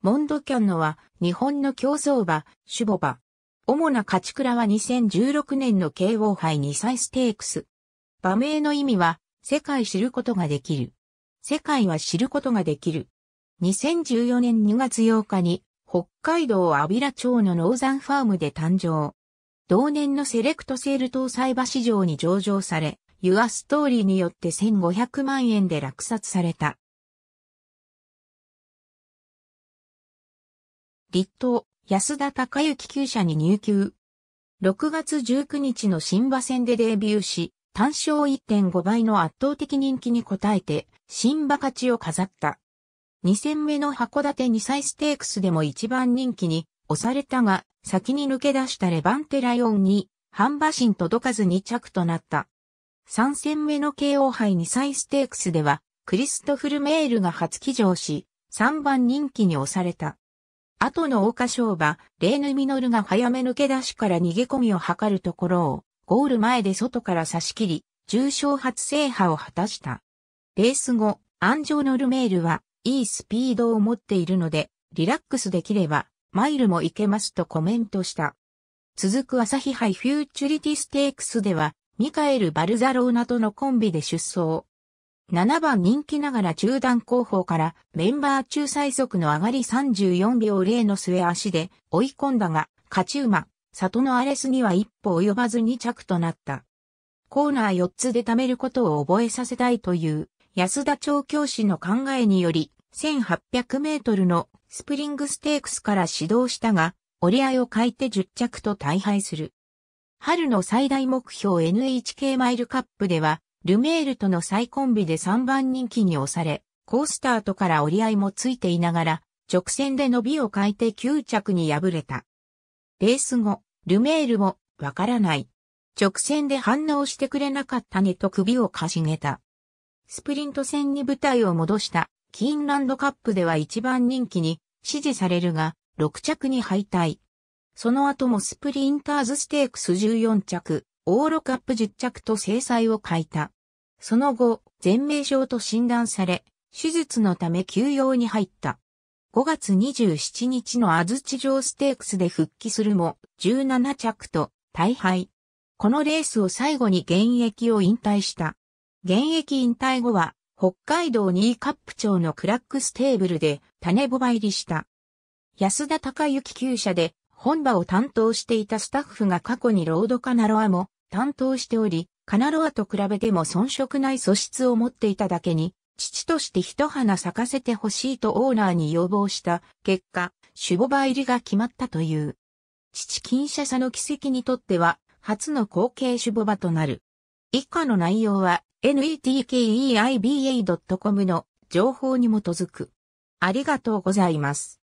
モンドキャンノは日本の競走馬、シュボバ。主な勝ち倉は2016年の KO 杯2歳ステークス。馬名の意味は、世界知ることができる。世界は知ることができる。2014年2月8日に、北海道阿ラ町のノーザンファームで誕生。同年のセレクトセール搭載馬市場に上場され、ユアストーリーによって1500万円で落札された。立東、安田隆之厩舎に入球。6月19日の新馬戦でデビューし、単勝1.5倍の圧倒的人気に応えて、新馬勝ちを飾った。2戦目の函館2歳ステークスでも一番人気に押されたが、先に抜け出したレバンテライオンに、半馬身届かず2着となった。3戦目の KO 杯2歳ステークスでは、クリストフル・メールが初騎乗し、3番人気に押された。後の桜花賞馬、レーヌミノルが早め抜け出しから逃げ込みを図るところを、ゴール前で外から差し切り、重賞初制覇を果たした。レース後、アンジョノルメールは、いいスピードを持っているので、リラックスできれば、マイルも行けますとコメントした。続く朝日杯フューチュリティステークスでは、ミカエル・バルザローナとのコンビで出走。7番人気ながら中段後方からメンバー中最速の上がり34秒0の末足で追い込んだが、勝ち馬、里のアレスには一歩及ばず2着となった。コーナー4つで貯めることを覚えさせたいという安田調教師の考えにより、1800メートルのスプリングステークスから始動したが、折り合いを欠いて10着と大敗する。春の最大目標 NHK マイルカップでは、ルメールとの再コンビで3番人気に押され、コースタートから折り合いもついていながら、直線で伸びを変えて9着に敗れた。レース後、ルメールも、わからない。直線で反応してくれなかったねと首をかしげた。スプリント戦に舞台を戻した、キーンランドカップでは一番人気に支持されるが、6着に敗退。その後もスプリンターズステークス14着、オーロカップ10着と制裁を欠いた。その後、全命症と診断され、手術のため休養に入った。5月27日の安土城ステークスで復帰するも、17着と大敗。このレースを最後に現役を引退した。現役引退後は、北海道2。カップ町のクラックステーブルで種ボバ入りした。安田隆之厩舎で本場を担当していたスタッフが過去にロードカナロアも担当しており、カナロアと比べても遜色ない素質を持っていただけに、父として一花咲かせてほしいとオーナーに要望した結果、シュボバ入りが決まったという。父金社差の奇跡にとっては、初の後継シュボバとなる。以下の内容は、netkeiba.com の情報に基づく。ありがとうございます。